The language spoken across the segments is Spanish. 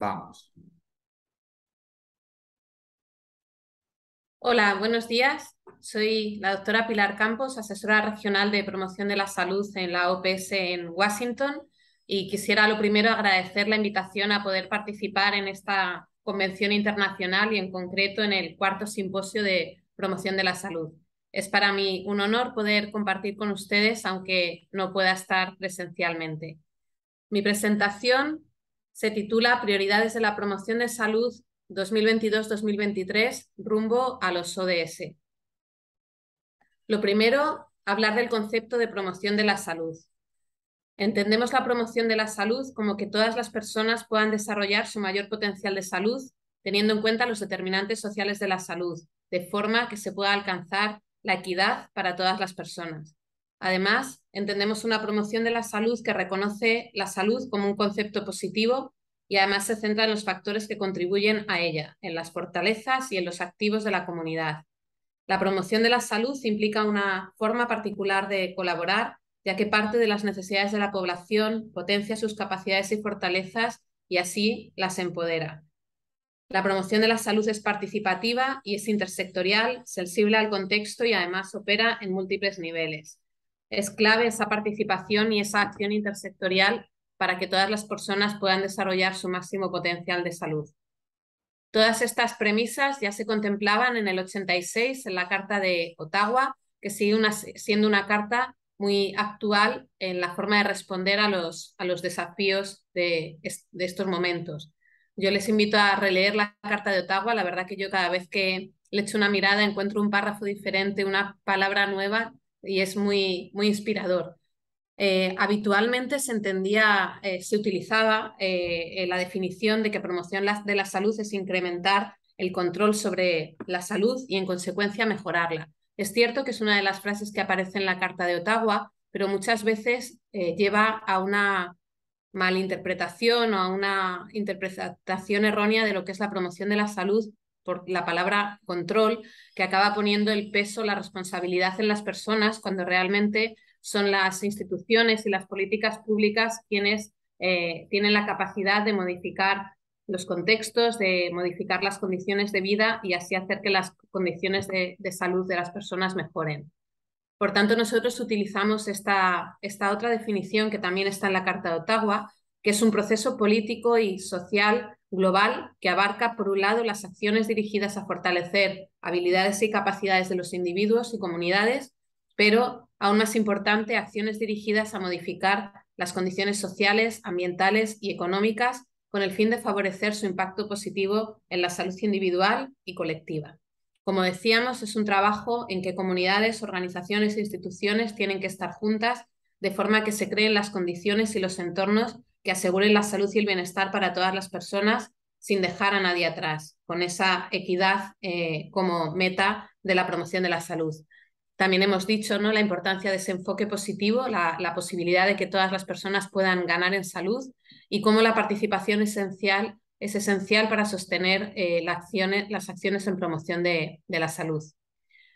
Vamos. Hola, buenos días. Soy la doctora Pilar Campos, asesora regional de promoción de la salud en la OPS en Washington y quisiera lo primero agradecer la invitación a poder participar en esta convención internacional y en concreto en el cuarto simposio de promoción de la salud. Es para mí un honor poder compartir con ustedes aunque no pueda estar presencialmente. Mi presentación se titula Prioridades de la promoción de salud 2022-2023 rumbo a los ODS. Lo primero, hablar del concepto de promoción de la salud. Entendemos la promoción de la salud como que todas las personas puedan desarrollar su mayor potencial de salud teniendo en cuenta los determinantes sociales de la salud, de forma que se pueda alcanzar la equidad para todas las personas. Además, entendemos una promoción de la salud que reconoce la salud como un concepto positivo y además se centra en los factores que contribuyen a ella, en las fortalezas y en los activos de la comunidad. La promoción de la salud implica una forma particular de colaborar, ya que parte de las necesidades de la población potencia sus capacidades y fortalezas y así las empodera. La promoción de la salud es participativa y es intersectorial, sensible al contexto y además opera en múltiples niveles es clave esa participación y esa acción intersectorial para que todas las personas puedan desarrollar su máximo potencial de salud. Todas estas premisas ya se contemplaban en el 86 en la Carta de Ottawa, que sigue siendo una carta muy actual en la forma de responder a los, desafíos de, de estos momentos. Yo les invito a releer la Carta de Ottawa, la verdad que yo cada vez que le echo una mirada encuentro un párrafo diferente, una palabra nueva y es muy, muy inspirador. Eh, habitualmente se entendía, eh, se utilizaba eh, la definición de que promoción de la salud es incrementar el control sobre la salud y en consecuencia mejorarla. Es cierto que es una de las frases que aparece en la Carta de Ottawa, pero muchas veces lleva a una malinterpretación o a una interpretación errónea de lo que es la promoción de la salud por la palabra control, que acaba poniendo el peso, la responsabilidad en las personas cuando realmente son las instituciones y las políticas públicas quienes eh, tienen la capacidad de modificar los contextos, de modificar las condiciones de vida y así hacer que las condiciones de, salud de las personas mejoren. Por tanto, nosotros utilizamos esta, esta otra definición que también está en la Carta de Ottawa, que es un proceso político y social global que abarca, por un lado, las acciones dirigidas a fortalecer habilidades y capacidades de los individuos y comunidades, pero, aún más importante, acciones dirigidas a modificar las condiciones sociales, ambientales y económicas con el fin de favorecer su impacto positivo en la salud individual y colectiva. Como decíamos, es un trabajo en que comunidades, organizaciones e instituciones tienen que estar juntas de forma que se creen las condiciones y los entornos que aseguren la salud y el bienestar para todas las personas sin dejar a nadie atrás, con esa equidad eh, como meta de la promoción de la salud. También hemos dicho ¿no? la importancia de ese enfoque positivo, la, posibilidad de que todas las personas puedan ganar en salud y cómo la participación esencial es esencial para sostener eh, las acciones en promoción de la salud.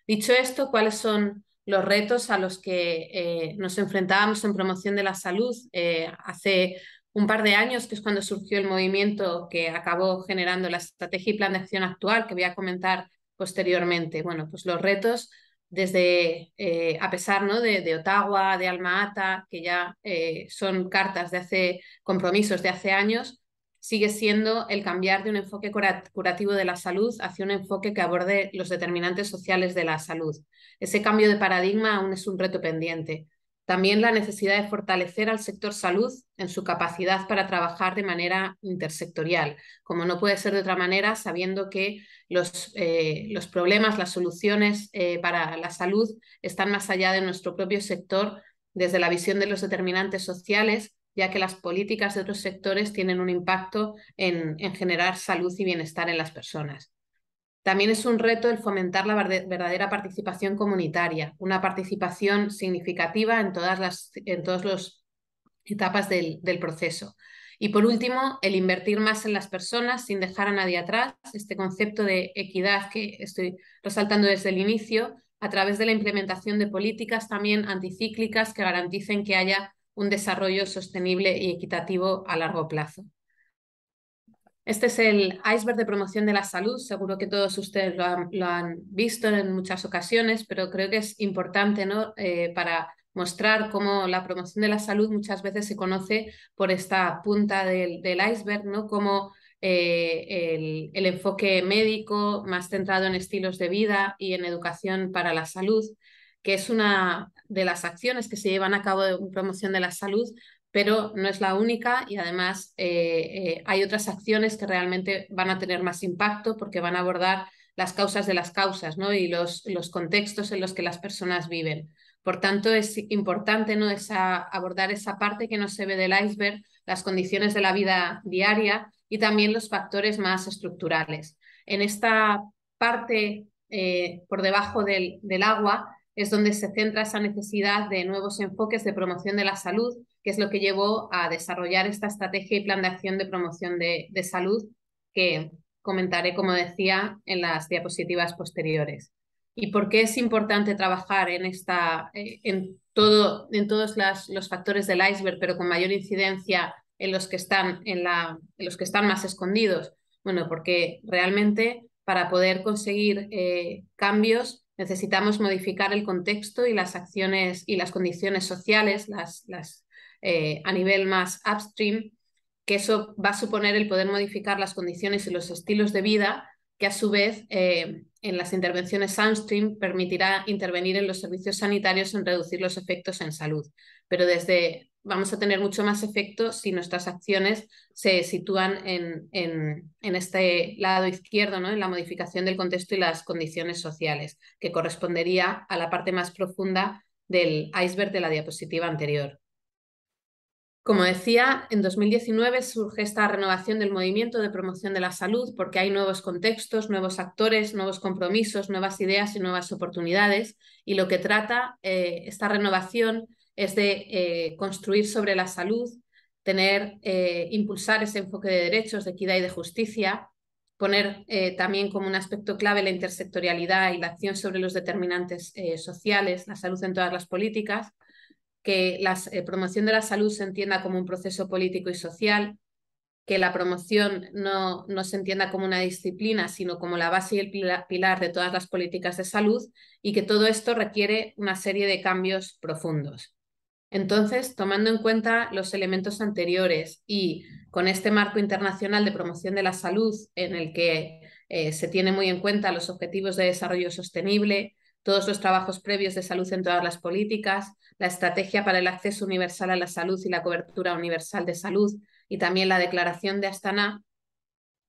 Dicho esto, ¿cuáles son los retos a los que eh, nos enfrentábamos en promoción de la salud eh, hace un par de años, que es cuando surgió el movimiento que acabó generando la estrategia y plan de acción actual que voy a comentar posteriormente. Bueno, pues los retos desde, eh, a pesar ¿no? de, de, Ottawa, de Alma Ata, que ya son cartas de hace, compromisos de hace años, sigue siendo el cambiar de un enfoque curativo de la salud hacia un enfoque que aborde los determinantes sociales de la salud. Ese cambio de paradigma aún es un reto pendiente. También la necesidad de fortalecer al sector salud en su capacidad para trabajar de manera intersectorial, como no puede ser de otra manera, sabiendo que los, eh, los problemas, las soluciones eh, para la salud están más allá de nuestro propio sector desde la visión de los determinantes sociales ya que las políticas de otros sectores tienen un impacto en, generar salud y bienestar en las personas. También es un reto el fomentar la verdadera participación comunitaria, una participación significativa en todas las en todos etapas del, proceso. Y por último, el invertir más en las personas sin dejar a nadie atrás, este concepto de equidad que estoy resaltando desde el inicio, a través de la implementación de políticas también anticíclicas que garanticen que haya un desarrollo sostenible y equitativo a largo plazo. Este es el iceberg de promoción de la salud. Seguro que todos ustedes lo han, visto en muchas ocasiones, pero creo que es importante eh, para mostrar cómo la promoción de la salud muchas veces se conoce por esta punta del, iceberg, ¿no? como eh, el enfoque médico más centrado en estilos de vida y en educación para la salud que es una de las acciones que se llevan a cabo en promoción de la salud, pero no es la única y además eh, eh, hay otras acciones que realmente van a tener más impacto porque van a abordar las causas de las causas ¿no? y los, los contextos en los que las personas viven. Por tanto, es importante ¿no? abordar esa parte que no se ve del iceberg, las condiciones de la vida diaria y también los factores más estructurales. En esta parte eh, por debajo del, del agua es donde se centra esa necesidad de nuevos enfoques de promoción de la salud, que es lo que llevó a desarrollar esta estrategia y plan de acción de promoción de, salud que comentaré, como decía, en las diapositivas posteriores. ¿Y por qué es importante trabajar en, esta, eh, en, todo, en todos las, los factores del iceberg, pero con mayor incidencia en los que están, en la, en los que están más escondidos? Bueno, porque realmente para poder conseguir eh, cambios Necesitamos modificar el contexto y las acciones y las condiciones sociales las, las, eh, a nivel más upstream, que eso va a suponer el poder modificar las condiciones y los estilos de vida, que a su vez eh, en las intervenciones downstream permitirá intervenir en los servicios sanitarios en reducir los efectos en salud, pero desde vamos a tener mucho más efecto si nuestras acciones se sitúan en, este lado izquierdo, ¿no? en la modificación del contexto y las condiciones sociales, que correspondería a la parte más profunda del iceberg de la diapositiva anterior. Como decía, en 2019 surge esta renovación del movimiento de promoción de la salud porque hay nuevos contextos, nuevos actores, nuevos compromisos, nuevas ideas y nuevas oportunidades. Y lo que trata eh, esta renovación es de eh, construir sobre la salud, tener, eh, impulsar ese enfoque de derechos, de equidad y de justicia, poner eh, también como un aspecto clave la intersectorialidad y la acción sobre los determinantes sociales, la salud en todas las políticas, que la promoción de la salud se entienda como un proceso político y social, que la promoción no, se entienda como una disciplina, sino como la base y el pilar de todas las políticas de salud y que todo esto requiere una serie de cambios profundos. Entonces, tomando en cuenta los elementos anteriores y con este marco internacional de promoción de la salud en el que eh, se tiene muy en cuenta los objetivos de desarrollo sostenible, todos los trabajos previos de salud en todas las políticas, la estrategia para el acceso universal a la salud y la cobertura universal de salud y también la declaración de Astana,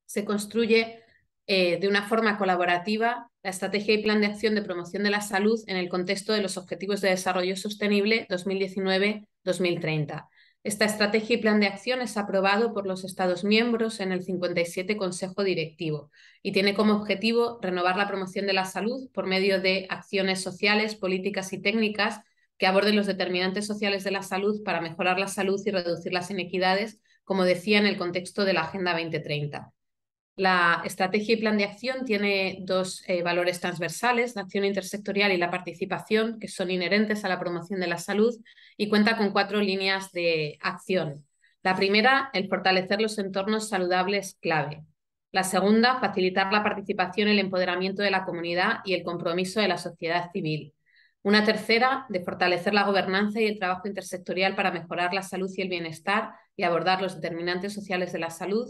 se construye eh, de una forma colaborativa la Estrategia y Plan de Acción de Promoción de la Salud en el contexto de los Objetivos de Desarrollo Sostenible 2019-2030. Esta estrategia y plan de acción es aprobado por los Estados miembros en el 57 Consejo Directivo y tiene como objetivo renovar la promoción de la salud por medio de acciones sociales, políticas y técnicas que aborden los determinantes sociales de la salud para mejorar la salud y reducir las inequidades, como decía en el contexto de la Agenda 2030. La estrategia y plan de acción tiene dos eh, valores transversales, la acción intersectorial y la participación, que son inherentes a la promoción de la salud, y cuenta con cuatro líneas de acción. La primera, el fortalecer los entornos saludables clave. La segunda, facilitar la participación, el empoderamiento de la comunidad y el compromiso de la sociedad civil. Una tercera, de fortalecer la gobernanza y el trabajo intersectorial para mejorar la salud y el bienestar y abordar los determinantes sociales de la salud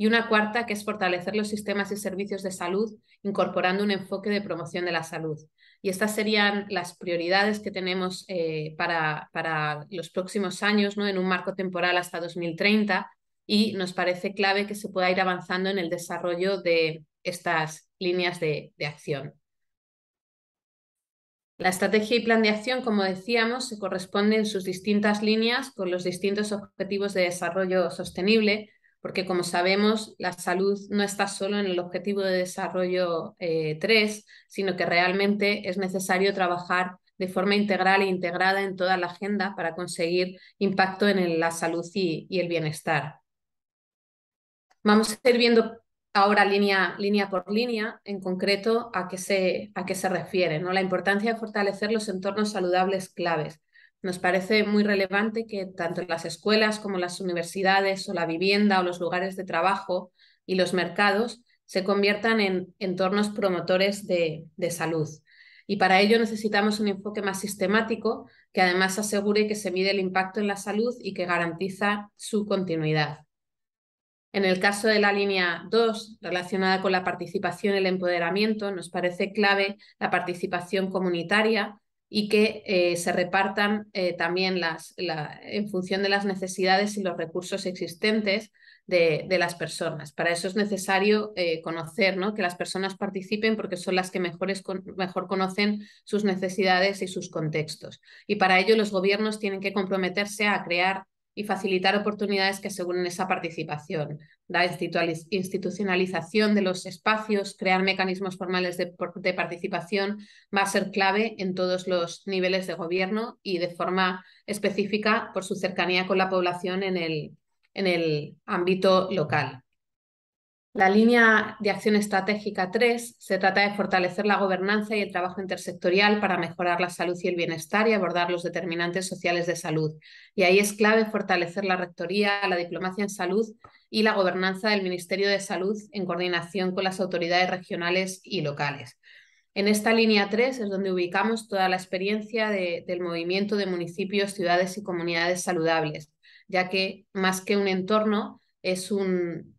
y una cuarta que es fortalecer los sistemas y servicios de salud incorporando un enfoque de promoción de la salud. Y estas serían las prioridades que tenemos eh, para, los próximos años ¿no? en un marco temporal hasta 2030 y nos parece clave que se pueda ir avanzando en el desarrollo de estas líneas de, de acción. La estrategia y plan de acción, como decíamos, se corresponden en sus distintas líneas con los distintos objetivos de desarrollo sostenible porque como sabemos, la salud no está solo en el objetivo de desarrollo 3, eh, sino que realmente es necesario trabajar de forma integral e integrada en toda la agenda para conseguir impacto en la salud y, el bienestar. Vamos a ir viendo ahora línea, línea por línea, en concreto, a qué se, a qué se refiere, la importancia de fortalecer los entornos saludables claves. Nos parece muy relevante que tanto las escuelas como las universidades o la vivienda o los lugares de trabajo y los mercados se conviertan en entornos promotores de, de salud. Y para ello necesitamos un enfoque más sistemático que además asegure que se mide el impacto en la salud y que garantiza su continuidad. En el caso de la línea 2, relacionada con la participación y el empoderamiento, nos parece clave la participación comunitaria y que eh, se repartan eh, también las, en función de las necesidades y los recursos existentes de, las personas. Para eso es necesario eh, conocer, ¿no? que las personas participen porque son las que mejor conocen sus necesidades y sus contextos. Y para ello los gobiernos tienen que comprometerse a crear y facilitar oportunidades que según esa participación, la institucionalización de los espacios, crear mecanismos formales de, de, participación va a ser clave en todos los niveles de gobierno y de forma específica por su cercanía con la población en el, en el ámbito local. La línea de acción estratégica 3 se trata de fortalecer la gobernanza y el trabajo intersectorial para mejorar la salud y el bienestar y abordar los determinantes sociales de salud. Y ahí es clave fortalecer la rectoría, la diplomacia en salud y la gobernanza del Ministerio de Salud en coordinación con las autoridades regionales y locales. En esta línea 3 es donde ubicamos toda la experiencia del movimiento de municipios, ciudades y comunidades saludables, ya que más que un entorno es un,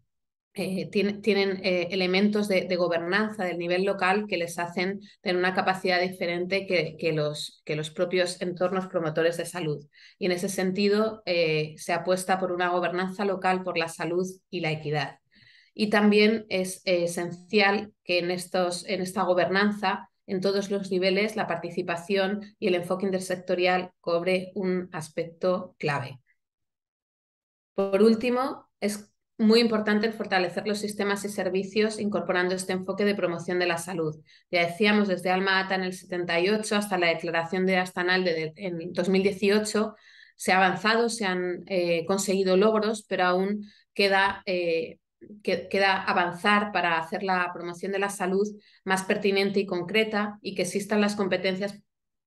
eh, tienen, eh, elementos de, gobernanza del nivel local que les hacen tener una capacidad diferente que, los, que los, propios entornos promotores de salud. Y en ese sentido eh, se apuesta por una gobernanza local, por la salud y la equidad. Y también es esencial que en, estos, en esta gobernanza, en todos los niveles, la participación y el enfoque intersectorial cobre un aspecto clave. Por último, es muy importante el fortalecer los sistemas y servicios incorporando este enfoque de promoción de la salud. Ya decíamos, desde Alma Ata en el 78 hasta la declaración de Astanal en 2018, se ha avanzado, se han eh, conseguido logros, pero aún queda, eh, queda avanzar para hacer la promoción de la salud más pertinente y concreta y que existan las competencias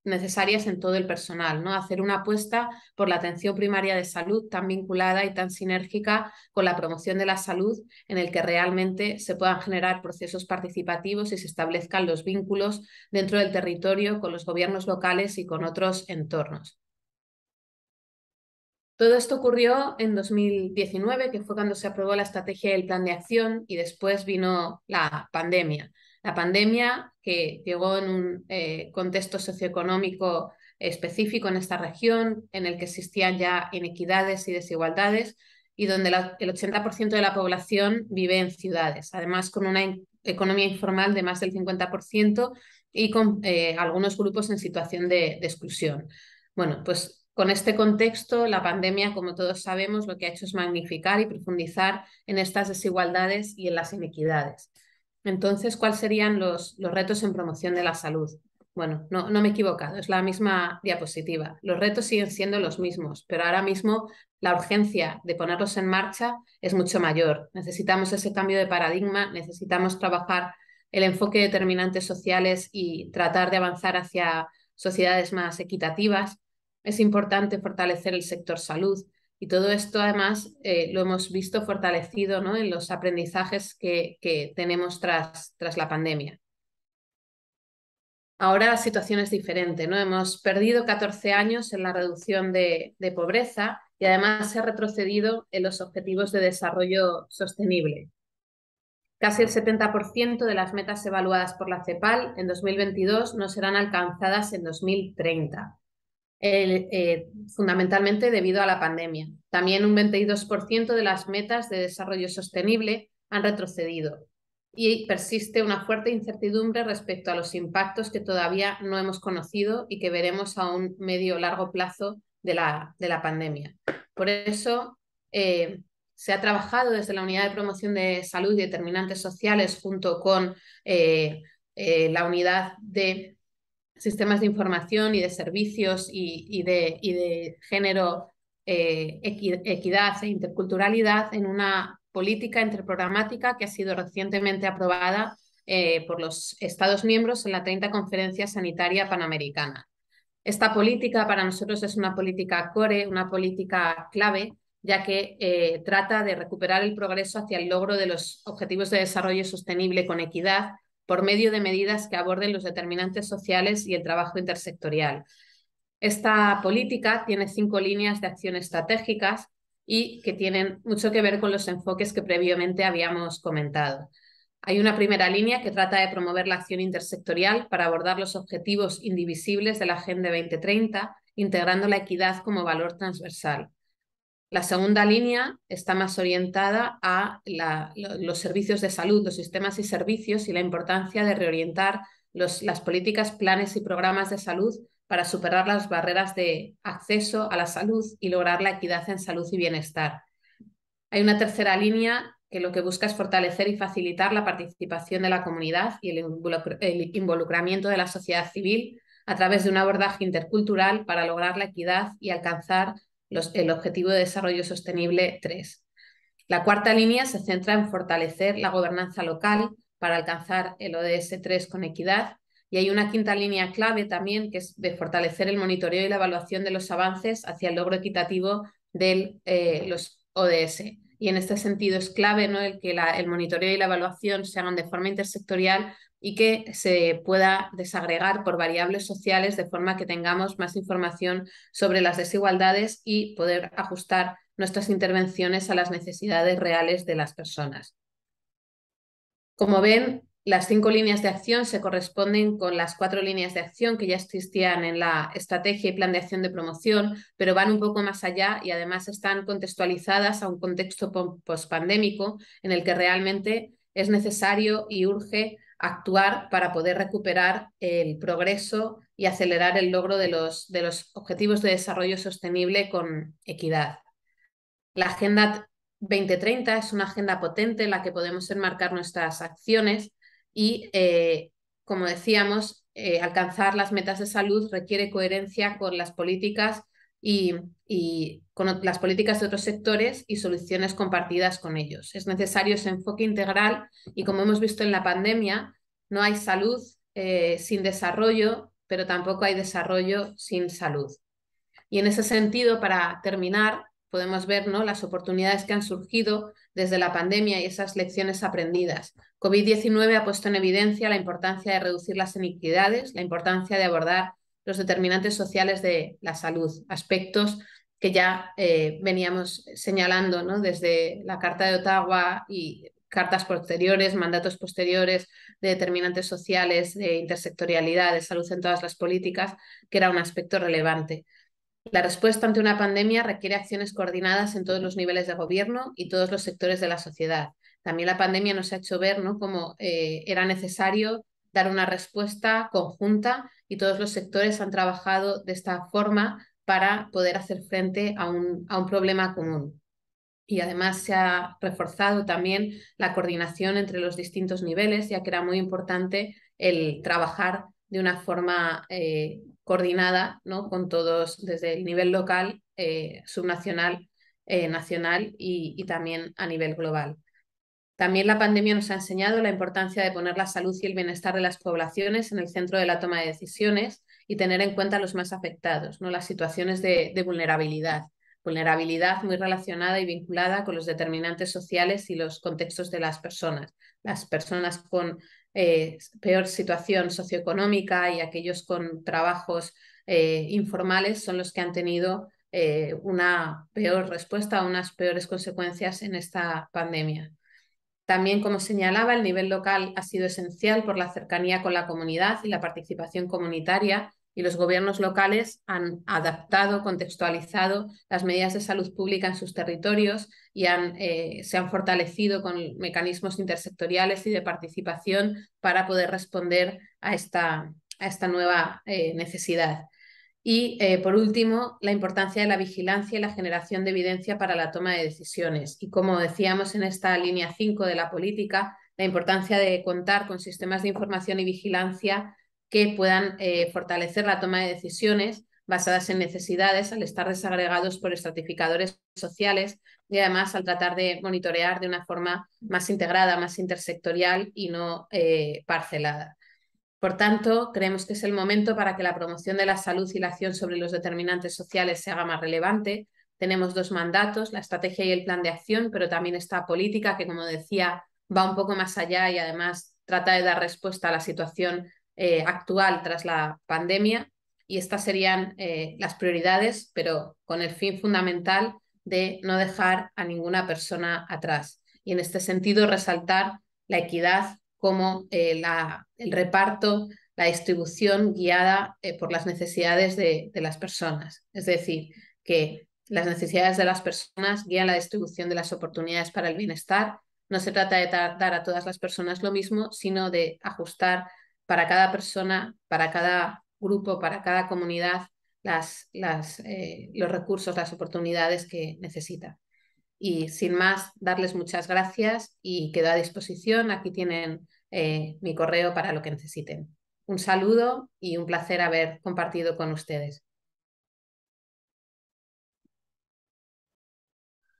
necesarias en todo el personal, ¿no? Hacer una apuesta por la atención primaria de salud tan vinculada y tan sinérgica con la promoción de la salud en el que realmente se puedan generar procesos participativos y se establezcan los vínculos dentro del territorio con los gobiernos locales y con otros entornos. Todo esto ocurrió en 2019, que fue cuando se aprobó la estrategia del plan de acción y después vino la pandemia. La pandemia, que llegó en un eh, contexto socioeconómico específico en esta región, en el que existían ya inequidades y desigualdades, y donde el 80% de la población vive en ciudades, además con una economía informal de más del 50% y con eh, algunos grupos en situación de exclusión. Bueno, pues con este contexto, la pandemia, como todos sabemos, lo que ha hecho es magnificar y profundizar en estas desigualdades y en las inequidades. Entonces, ¿cuáles serían los, retos en promoción de la salud? Bueno, no, no me he equivocado, es la misma diapositiva. Los retos siguen siendo los mismos, pero ahora mismo la urgencia de ponerlos en marcha es mucho mayor. Necesitamos ese cambio de paradigma, necesitamos trabajar el enfoque de determinantes sociales y tratar de avanzar hacia sociedades más equitativas. Es importante fortalecer el sector salud, y todo esto además eh, lo hemos visto fortalecido ¿no? en los aprendizajes que, tenemos tras, la pandemia. Ahora la situación es diferente, ¿no? Hemos perdido 14 años en la reducción de, de pobreza y además se ha retrocedido en los objetivos de desarrollo sostenible. Casi el 70% de las metas evaluadas por la CEPAL en 2022 no serán alcanzadas en 2030 eh, fundamentalmente debido a la pandemia. También un 22% de las metas de desarrollo sostenible han retrocedido y persiste una fuerte incertidumbre respecto a los impactos que todavía no hemos conocido y que veremos a un medio largo plazo de la, de la pandemia. Por eso, eh, se ha trabajado desde la Unidad de Promoción de Salud y Determinantes Sociales junto con eh, la Unidad de sistemas de información y de servicios y, de, y de, género, eh, equidad e interculturalidad en una política interprogramática que ha sido recientemente aprobada eh, por los Estados miembros en la 30 Conferencia Sanitaria Panamericana. Esta política para nosotros es una política core, una política clave, ya que eh, trata de recuperar el progreso hacia el logro de los Objetivos de Desarrollo Sostenible con equidad por medio de medidas que aborden los determinantes sociales y el trabajo intersectorial. Esta política tiene cinco líneas de acción estratégicas y que tienen mucho que ver con los enfoques que previamente habíamos comentado. Hay una primera línea que trata de promover la acción intersectorial para abordar los objetivos indivisibles de la Agenda 2030, integrando la equidad como valor transversal. La segunda línea está más orientada a los servicios de salud, los sistemas y servicios y la importancia de reorientar las políticas, planes y programas de salud para superar las barreras de acceso a la salud y lograr la equidad en salud y bienestar. Hay una tercera línea que lo que busca es fortalecer y facilitar la participación de la comunidad y el involucramiento de la sociedad civil a través de un abordaje intercultural para lograr la equidad y alcanzar el Objetivo de Desarrollo Sostenible 3. La cuarta línea se centra en fortalecer la gobernanza local para alcanzar el ODS 3 con equidad. Y hay una quinta línea clave también, que es de fortalecer el monitoreo y la evaluación de los avances hacia el logro equitativo de eh, los ODS. Y en este sentido es clave ¿no? el que el monitoreo y la evaluación se hagan de forma intersectorial y que se pueda desagregar por variables sociales de forma que tengamos más información sobre las desigualdades y poder ajustar nuestras intervenciones a las necesidades reales de las personas. Como ven, las cinco líneas de acción se corresponden con las cuatro líneas de acción que ya existían en la estrategia y plan de acción de promoción, pero van un poco más allá y además están contextualizadas a un contexto pandémico en el que realmente es necesario y urge actuar para poder recuperar el progreso y acelerar el logro de los, objetivos de desarrollo sostenible con equidad. La Agenda 2030 es una agenda potente en la que podemos enmarcar nuestras acciones y, eh, como decíamos, eh, alcanzar las metas de salud requiere coherencia con las políticas y, con las políticas de otros sectores y soluciones compartidas con ellos. Es necesario ese enfoque integral y como hemos visto en la pandemia, no hay salud eh, sin desarrollo, pero tampoco hay desarrollo sin salud. Y en ese sentido, para terminar, podemos ver ¿no? las oportunidades que han surgido desde la pandemia y esas lecciones aprendidas. COVID-19 ha puesto en evidencia la importancia de reducir las iniquidades, la importancia de abordar los determinantes sociales de la salud, aspectos que ya eh, veníamos señalando ¿no? desde la Carta de Ottawa y cartas posteriores, mandatos posteriores de determinantes sociales, de intersectorialidad, de salud en todas las políticas, que era un aspecto relevante. La respuesta ante una pandemia requiere acciones coordinadas en todos los niveles de gobierno y todos los sectores de la sociedad. También la pandemia nos ha hecho ver ¿no? cómo eh, era necesario dar una respuesta conjunta y todos los sectores han trabajado de esta forma para poder hacer frente a un, problema común. Y además se ha reforzado también la coordinación entre los distintos niveles, ya que era muy importante el trabajar de una forma eh, coordinada ¿no? con todos desde el nivel local, eh, subnacional, eh, nacional y también a nivel global. También la pandemia nos ha enseñado la importancia de poner la salud y el bienestar de las poblaciones en el centro de la toma de decisiones y tener en cuenta a los más afectados, ¿no? las situaciones de, vulnerabilidad. Vulnerabilidad muy relacionada y vinculada con los determinantes sociales y los contextos de las personas. Las personas con eh, peor situación socioeconómica y aquellos con trabajos eh, informales son los que han tenido eh, una peor respuesta, unas peores consecuencias en esta pandemia. También, como señalaba, el nivel local ha sido esencial por la cercanía con la comunidad y la participación comunitaria y los gobiernos locales han adaptado, contextualizado las medidas de salud pública en sus territorios y eh, se han fortalecido con mecanismos intersectoriales y de participación para poder responder a esta, nueva eh, necesidad. Y, eh, por último, la importancia de la vigilancia y la generación de evidencia para la toma de decisiones. Y como decíamos en esta línea 5 de la política, la importancia de contar con sistemas de información y vigilancia que puedan eh, fortalecer la toma de decisiones basadas en necesidades al estar desagregados por estratificadores sociales y además al tratar de monitorear de una forma más integrada, más intersectorial y no eh, parcelada. Por tanto, creemos que es el momento para que la promoción de la salud y la acción sobre los determinantes sociales se haga más relevante. Tenemos dos mandatos, la estrategia y el plan de acción, pero también esta política que, como decía, va un poco más allá y además trata de dar respuesta a la situación eh, actual tras la pandemia. Y estas serían eh, las prioridades, pero con el fin fundamental de no dejar a ninguna persona atrás. Y en este sentido, resaltar la equidad como eh, el reparto, la distribución guiada eh, por las necesidades de, las personas. Es decir, que las necesidades de las personas guían la distribución de las oportunidades para el bienestar. No se trata de dar a todas las personas lo mismo, sino de ajustar para cada persona, para cada grupo, para cada comunidad, eh, los recursos, las oportunidades que necesita. Y sin más, darles muchas gracias y quedo a disposición. Aquí tienen eh, mi correo para lo que necesiten. Un saludo y un placer haber compartido con ustedes.